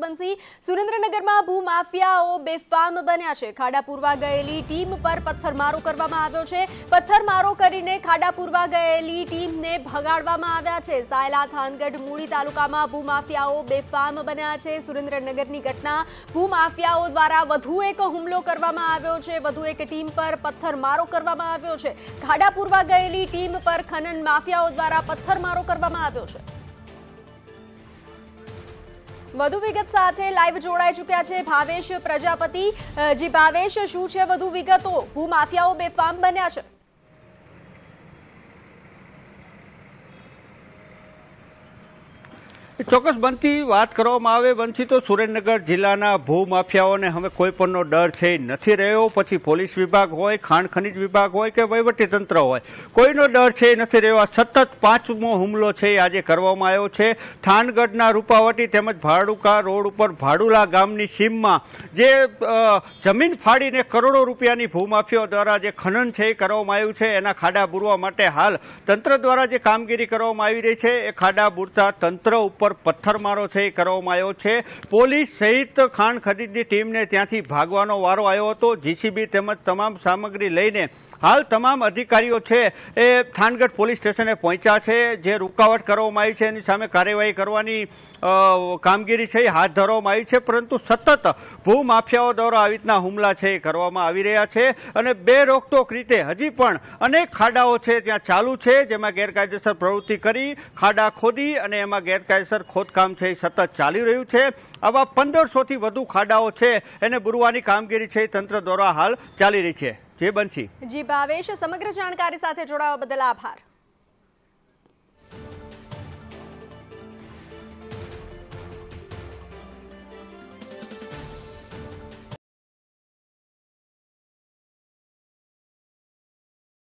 બનશી સુરેન્દ્રનગરમાં ભૂમાફિયાઓ બેફામ બન્યા છે ખાડા પૂરવા ગયેલી ટીમ પર પથ્થરમારો કરવામાં આવ્યો છે પથ્થરમારો કરીને ખાડા પૂરવા ગયેલી ટીમને ભગાડવામાં આવ્યા છે સાયલા થાનગઢ મૂળી તાલુકામાં ભૂમાફિયાઓ બેફામ બન્યા છે સુરેન્દ્રનગરની ઘટના ભૂમાફિયાઓ દ્વારા વધુ એક હુમલો કરવામાં આવ્યો છે વધુ એક ટીમ પર પથ્થરમારો કરવામાં આવ્યો છે ખાડા પૂરવા ગયેલી ટીમ પર ખનન માફિયાઓ દ્વારા પથ્થરમારો કરવામાં આવ્યો છે વધુ વિગત સાથે લાઈવ જોડાઈ ચૂક્યા છે ભાવેશ પ્રજાપતિ જે ભાવેશ શું છે વધુ વિગતો ભૂમાફિયાઓ બેફામ બન્યા છે ચોક્કસ બનતી વાત કરવામાં આવે બનથી તો સુરેન્દ્રનગર જિલ્લાના ભૂમાફિયાઓને હવે કોઈ પણનો ડર છે નથી રહ્યો પછી પોલીસ વિભાગ હોય ખાણ ખનિજ વિભાગ હોય કે વહીવટીતંત્ર હોય કોઈનો ડર છે નથી રહ્યો આ સતત પાંચમો હુમલો છે આજે કરવામાં આવ્યો છે થાનગઢના રૂપાવટી તેમજ ભાડુકા રોડ ઉપર ભાડુલા ગામની સીમમાં જે જમીન ફાડીને કરોડો રૂપિયાની ભૂમાફિયાઓ દ્વારા જે ખનન છે એ કરવામાં આવ્યું છે એના ખાડા બુરવા માટે હાલ તંત્ર દ્વારા જે કામગીરી કરવામાં આવી રહી છે એ ખાડા બુરતા તંત્ર ઉપર ઉપર પથ્થરમારો છે એ કરવામાં આવ્યો છે પોલીસ સહિત ખાણ ખરીદની ટીમને ત્યાંથી ભાગવાનો વારો આવ્યો હતો જીસીબી તેમજ તમામ સામગ્રી લઈને હાલ તમામ અધિકારીઓ છે એ થાનગઢ પોલીસ સ્ટેશને પહોંચ્યા છે જે રૂકાવટ કરવામાં આવી છે એની સામે કાર્યવાહી કરવાની કામગીરી છે એ હાથ ધરવામાં આવી છે પરંતુ સતત ભૂમાફિયાઓ દ્વારા આવી રીતના હુમલા છે એ કરવામાં આવી રહ્યા છે અને બે રોકટોક રીતે હજી પણ અનેક ખાડાઓ છે ત્યાં ચાલુ છે જેમાં ગેરકાયદેસર પ્રવૃત્તિ કરી ખાડા ખોદી અને એમાં ગેરકાયદેસર ખોદકામ છે એ સતત ચાલી રહ્યું છે આવા પંદરસોથી વધુ ખાડાઓ છે એને બુરવાની કામગીરી છે એ તંત્ર દ્વારા હાલ ચાલી રહી છે જે બનશી જી ભાવેશ સમગ્ર જાણકારી સાથે જોડાવા બદલ આભાર